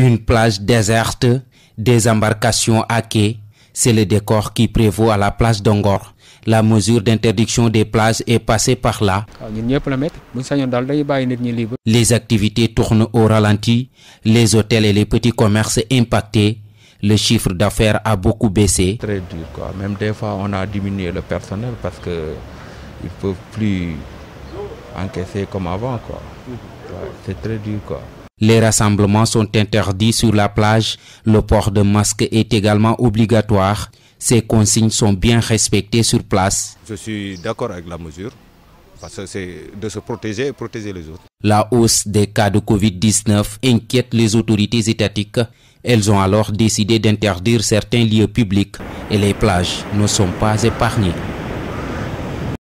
Une plage déserte, des embarcations à quai, c'est le décor qui prévaut à la place d'Angor. La mesure d'interdiction des plages est passée par là. Les activités tournent au ralenti, les hôtels et les petits commerces impactés. Le chiffre d'affaires a beaucoup baissé. Très dur, quoi. Même des fois, on a diminué le personnel parce qu'ils ne peuvent plus encaisser comme avant, quoi. C'est très dur, quoi. Les rassemblements sont interdits sur la plage. Le port de masque est également obligatoire. Ces consignes sont bien respectées sur place. Je suis d'accord avec la mesure parce que c'est de se protéger et protéger les autres. La hausse des cas de Covid-19 inquiète les autorités étatiques. Elles ont alors décidé d'interdire certains lieux publics et les plages ne sont pas épargnées.